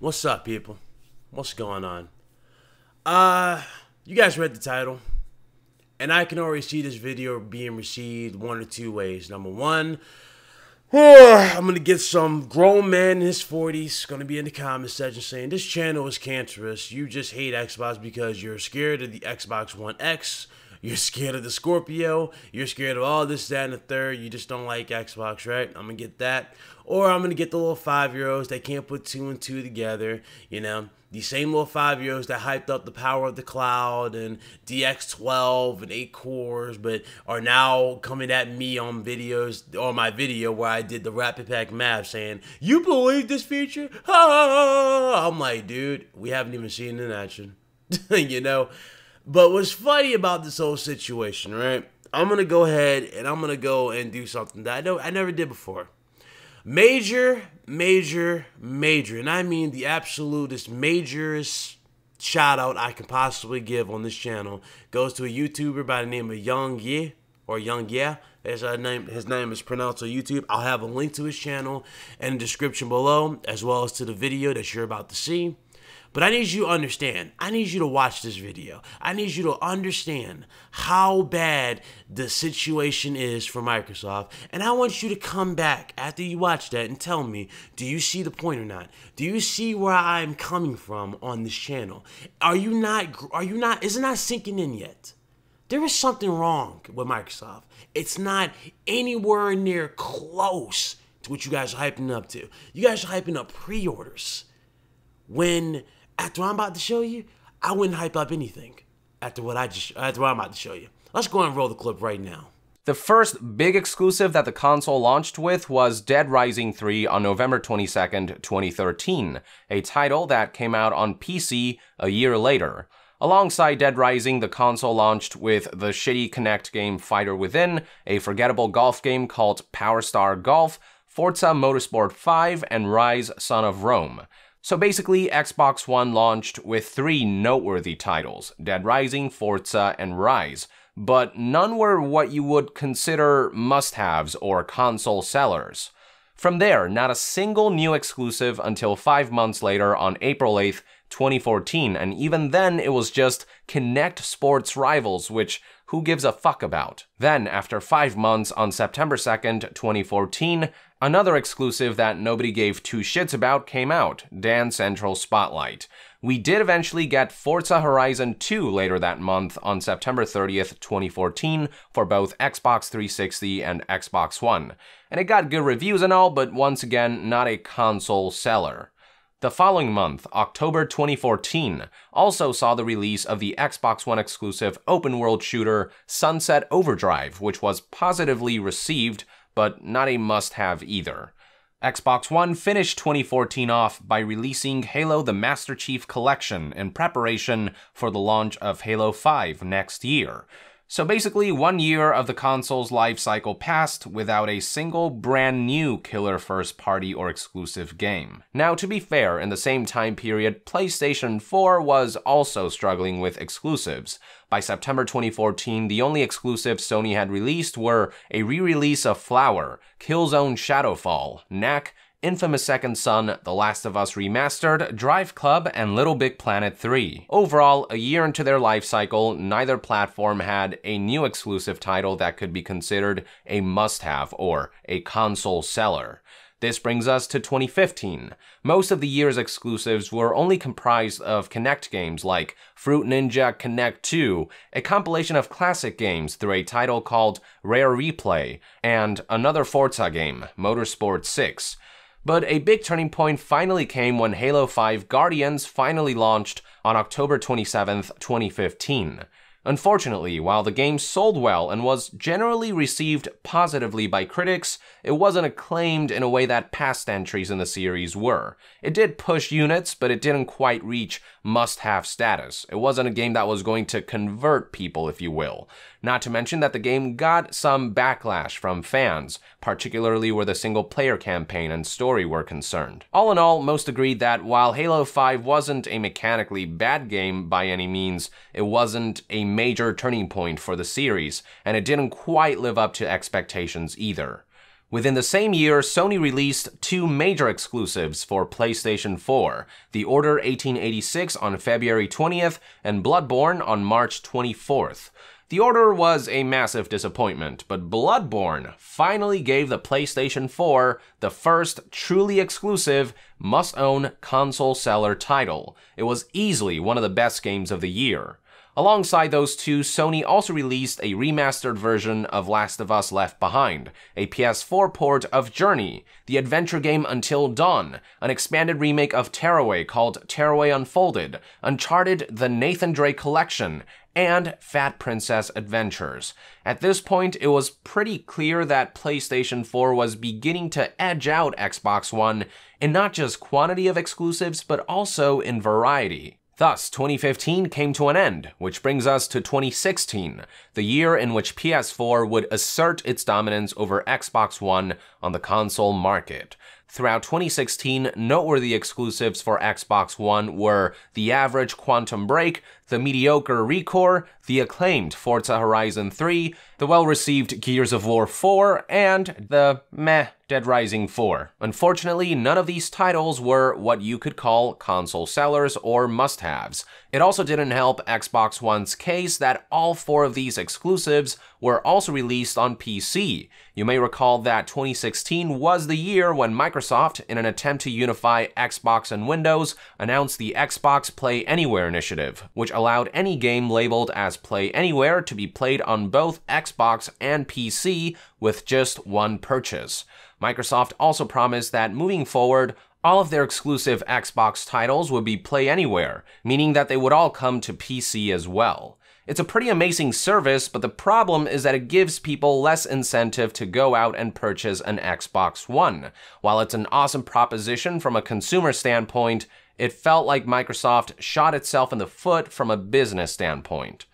What's up, people? What's going on? Uh, you guys read the title, and I can already see this video being received one or two ways. Number one, i oh, I'm gonna get some grown man in his 40s gonna be in the comment section saying this channel is cancerous. You just hate Xbox because you're scared of the Xbox One X you're scared of the Scorpio. You're scared of all this, that, and the third. You just don't like Xbox, right? I'm going to get that. Or I'm going to get the little five year olds that can't put two and two together, you know? These same little five year olds that hyped up the power of the cloud and DX12 and 8 cores, but are now coming at me on videos, on my video where I did the rapid pack map saying, You believe this feature? Ah! I'm like, dude, we haven't even seen it in action. you know? But what's funny about this whole situation, right? I'm gonna go ahead and I'm gonna go and do something that I know I never did before. Major, major, major, and I mean the absolutest majorest shout out I can possibly give on this channel goes to a YouTuber by the name of Young Ye or Young Yeah. His name, his name is pronounced on YouTube. I'll have a link to his channel in the description below, as well as to the video that you're about to see. But I need you to understand. I need you to watch this video. I need you to understand how bad the situation is for Microsoft. And I want you to come back after you watch that and tell me do you see the point or not? Do you see where I'm coming from on this channel? Are you not, are you not, is it not sinking in yet? There is something wrong with Microsoft. It's not anywhere near close to what you guys are hyping up to. You guys are hyping up pre orders when after I'm about to show you, I wouldn't hype up anything after what I just after what I'm about to show you. Let's go and roll the clip right now. The first big exclusive that the console launched with was Dead Rising 3 on November 22nd, 2013, a title that came out on PC a year later. Alongside Dead Rising, the console launched with the shitty Kinect game Fighter Within, a forgettable golf game called Power Star Golf, Forza Motorsport 5, and Rise Son of Rome. So basically, Xbox One launched with three noteworthy titles, Dead Rising, Forza, and Rise, but none were what you would consider must-haves or console sellers. From there, not a single new exclusive until five months later on April 8th, 2014, and even then it was just Kinect Sports Rivals, which who gives a fuck about? Then, after five months on September 2nd, 2014, Another exclusive that nobody gave two shits about came out, Dan Central Spotlight. We did eventually get Forza Horizon 2 later that month on September 30th, 2014 for both Xbox 360 and Xbox One. And it got good reviews and all, but once again, not a console seller. The following month, October 2014, also saw the release of the Xbox One exclusive open world shooter Sunset Overdrive, which was positively received but not a must have either. Xbox One finished 2014 off by releasing Halo the Master Chief Collection in preparation for the launch of Halo 5 next year. So basically, one year of the console's life cycle passed without a single brand new killer first party or exclusive game. Now, to be fair, in the same time period, PlayStation 4 was also struggling with exclusives. By September 2014, the only exclusives Sony had released were a re-release of Flower, Killzone Shadowfall, Knack, Infamous Second Son, The Last of Us Remastered, Drive Club, and Little Big Planet 3. Overall, a year into their life cycle, neither platform had a new exclusive title that could be considered a must-have or a console seller. This brings us to 2015. Most of the year's exclusives were only comprised of Kinect games like Fruit Ninja Kinect 2, a compilation of classic games through a title called Rare Replay, and another Forza game, Motorsport 6, but a big turning point finally came when Halo 5 Guardians finally launched on October 27, 2015. Unfortunately, while the game sold well and was generally received positively by critics, it wasn't acclaimed in a way that past entries in the series were. It did push units, but it didn't quite reach must-have status. It wasn't a game that was going to convert people, if you will. Not to mention that the game got some backlash from fans, particularly where the single-player campaign and story were concerned. All in all, most agreed that while Halo 5 wasn't a mechanically bad game by any means, it wasn't a major turning point for the series, and it didn't quite live up to expectations either. Within the same year, Sony released two major exclusives for PlayStation 4, The Order 1886 on February 20th and Bloodborne on March 24th. The Order was a massive disappointment, but Bloodborne finally gave the PlayStation 4 the first truly exclusive, must-own console seller title. It was easily one of the best games of the year. Alongside those two, Sony also released a remastered version of Last of Us Left Behind, a PS4 port of Journey, the adventure game Until Dawn, an expanded remake of Tearaway called Tearaway Unfolded, Uncharted The Nathan Drake Collection, and Fat Princess Adventures. At this point, it was pretty clear that PlayStation 4 was beginning to edge out Xbox One in not just quantity of exclusives, but also in variety. Thus, 2015 came to an end, which brings us to 2016, the year in which PS4 would assert its dominance over Xbox One on the console market. Throughout 2016, noteworthy exclusives for Xbox One were The Average Quantum Break, the mediocre Recore, the acclaimed Forza Horizon 3, the well-received Gears of War 4, and the meh Dead Rising 4. Unfortunately, none of these titles were what you could call console sellers or must-haves. It also didn't help Xbox One's case that all four of these exclusives were also released on PC. You may recall that 2016 was the year when Microsoft, in an attempt to unify Xbox and Windows, announced the Xbox Play Anywhere initiative, which allowed any game labeled as Play Anywhere to be played on both Xbox and PC with just one purchase. Microsoft also promised that moving forward, all of their exclusive Xbox titles would be Play Anywhere, meaning that they would all come to PC as well. It's a pretty amazing service, but the problem is that it gives people less incentive to go out and purchase an Xbox One. While it's an awesome proposition from a consumer standpoint, it felt like Microsoft shot itself in the foot from a business standpoint.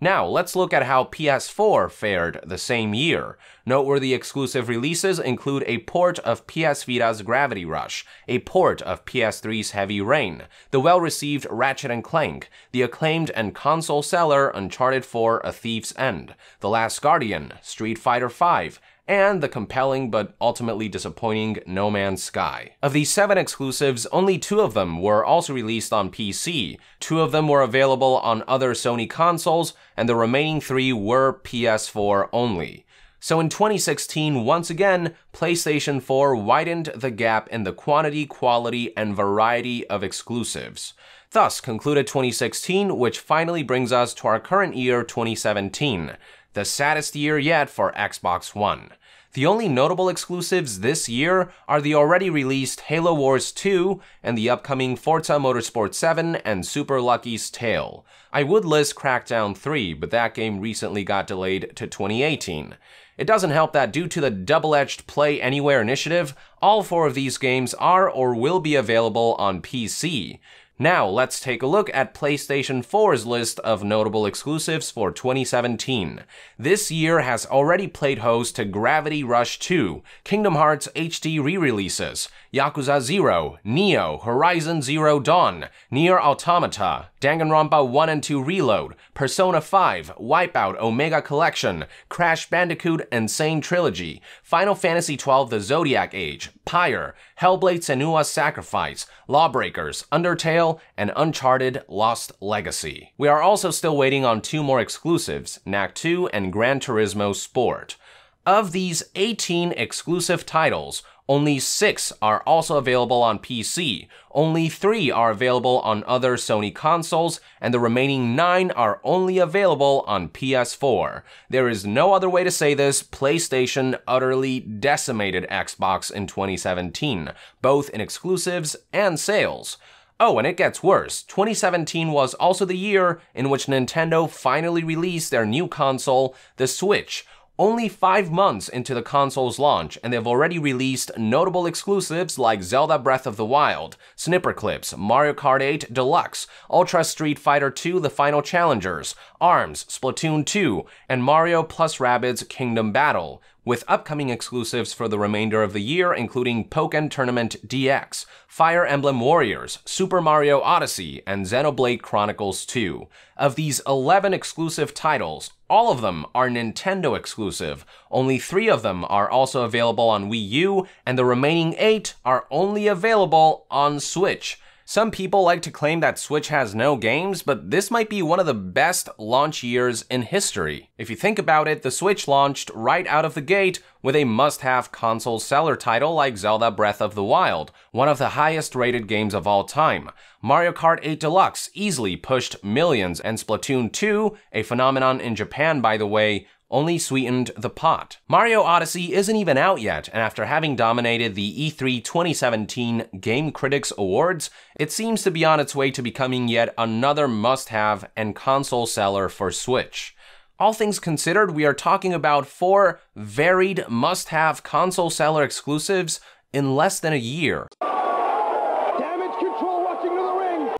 Now, let's look at how PS4 fared the same year. Noteworthy exclusive releases include a port of PS Vita's Gravity Rush, a port of PS3's Heavy Rain, the well-received Ratchet & Clank, the acclaimed and console seller Uncharted 4 A Thief's End, The Last Guardian, Street Fighter V, and the compelling but ultimately disappointing No Man's Sky. Of these seven exclusives, only two of them were also released on PC, two of them were available on other Sony consoles, and the remaining three were PS4 only. So in 2016, once again, PlayStation 4 widened the gap in the quantity, quality, and variety of exclusives. Thus concluded 2016, which finally brings us to our current year, 2017 the saddest year yet for Xbox One. The only notable exclusives this year are the already released Halo Wars 2 and the upcoming Forza Motorsport 7 and Super Lucky's Tale. I would list Crackdown 3, but that game recently got delayed to 2018. It doesn't help that due to the double-edged Play Anywhere initiative, all four of these games are or will be available on PC. Now, let's take a look at PlayStation 4's list of notable exclusives for 2017. This year has already played host to Gravity Rush 2, Kingdom Hearts HD re-releases, Yakuza 0, Neo, Horizon Zero Dawn, Nier Automata, Danganronpa 1 and 2 Reload, Persona 5, Wipeout Omega Collection, Crash Bandicoot Insane Trilogy, Final Fantasy XII The Zodiac Age, Pyre, Hellblade Senua's Sacrifice, Lawbreakers, Undertale, and Uncharted Lost Legacy. We are also still waiting on two more exclusives, Knack 2 and Gran Turismo Sport. Of these 18 exclusive titles, only six are also available on PC, only three are available on other Sony consoles, and the remaining nine are only available on PS4. There is no other way to say this, PlayStation utterly decimated Xbox in 2017, both in exclusives and sales. Oh, and it gets worse. 2017 was also the year in which Nintendo finally released their new console, the Switch, only five months into the console's launch, and they've already released notable exclusives like Zelda Breath of the Wild, Snipper Clips, Mario Kart 8 Deluxe, Ultra Street Fighter II The Final Challengers, ARMS, Splatoon 2, and Mario plus Rabbids Kingdom Battle with upcoming exclusives for the remainder of the year, including Pokken Tournament DX, Fire Emblem Warriors, Super Mario Odyssey, and Xenoblade Chronicles 2. Of these 11 exclusive titles, all of them are Nintendo exclusive. Only three of them are also available on Wii U, and the remaining eight are only available on Switch. Some people like to claim that Switch has no games, but this might be one of the best launch years in history. If you think about it, the Switch launched right out of the gate with a must-have console seller title like Zelda Breath of the Wild, one of the highest rated games of all time. Mario Kart 8 Deluxe easily pushed millions and Splatoon 2, a phenomenon in Japan by the way, only sweetened the pot. Mario Odyssey isn't even out yet, and after having dominated the E3 2017 Game Critics Awards, it seems to be on its way to becoming yet another must-have and console seller for Switch. All things considered, we are talking about four varied must-have console seller exclusives in less than a year. Damage control to the ring!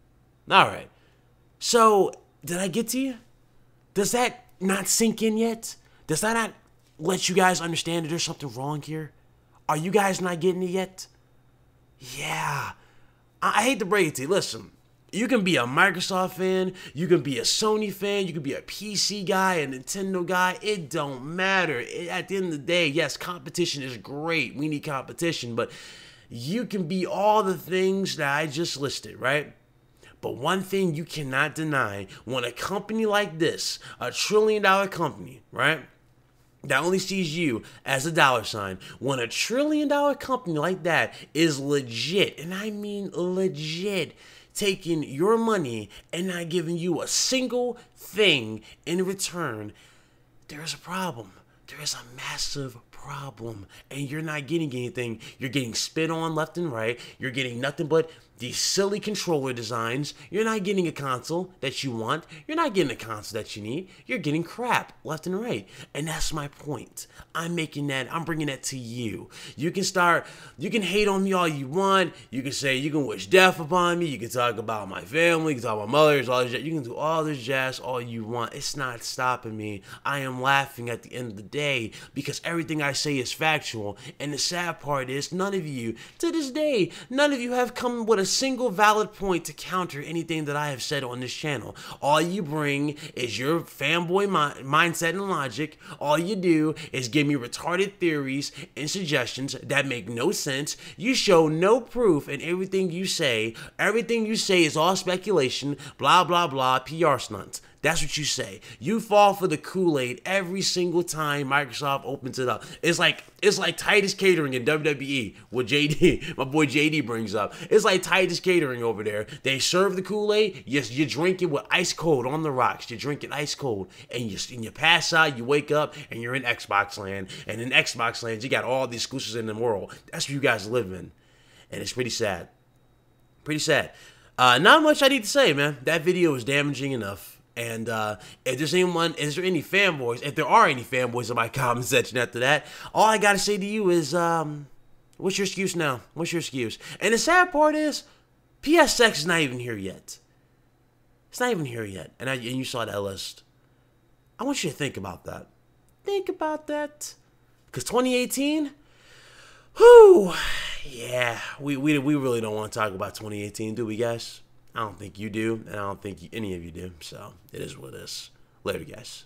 Alright, so did I get to you? Does that not sink in yet? Does that not let you guys understand that there's something wrong here? Are you guys not getting it yet? Yeah. I, I hate to break it to you. Listen, you can be a Microsoft fan, you can be a Sony fan, you can be a PC guy, a Nintendo guy. It don't matter. It, at the end of the day, yes, competition is great. We need competition, but you can be all the things that I just listed, right? But one thing you cannot deny when a company like this, a trillion dollar company, right? that only sees you as a dollar sign when a trillion dollar company like that is legit, and I mean legit, taking your money and not giving you a single thing in return, there is a problem. There is a massive problem, and you're not getting anything. You're getting spit on left and right. You're getting nothing but these silly controller designs. You're not getting a console that you want. You're not getting the console that you need. You're getting crap left and right. And that's my point. I'm making that, I'm bringing that to you. You can start, you can hate on me all you want. You can say, you can wish death upon me. You can talk about my family. You can talk about my mothers, all this You can do all this jazz all you want. It's not stopping me. I am laughing at the end of the day because everything I say is factual. And the sad part is, none of you, to this day, none of you have come with a single valid point to counter anything that I have said on this channel. All you bring is your fanboy mi mindset and logic. All you do is give me retarded theories and suggestions that make no sense. You show no proof in everything you say. Everything you say is all speculation, blah, blah, blah, PR stunts. That's what you say. You fall for the Kool-Aid every single time Microsoft opens it up. It's like it's like Titus Catering in WWE, what JD, my boy JD brings up. It's like Titus Catering over there. They serve the Kool-Aid, you, you drink it with ice cold on the rocks. You drink it ice cold, and you, and you pass out, you wake up, and you're in Xbox land. And in Xbox land, you got all the exclusives in the world. That's where you guys live in. And it's pretty sad. Pretty sad. Uh, not much I need to say, man. That video was damaging enough. And uh, if there's anyone, is there any fanboys? If there are any fanboys in my comment section after that, all I gotta say to you is, um, what's your excuse now? What's your excuse? And the sad part is, PSX is not even here yet. It's not even here yet. And I, and you saw that list. I want you to think about that. Think about that, because 2018. Whew, yeah, we, we, we really don't want to talk about 2018, do we, guys? I don't think you do, and I don't think any of you do. So it is what it is. Later, guys.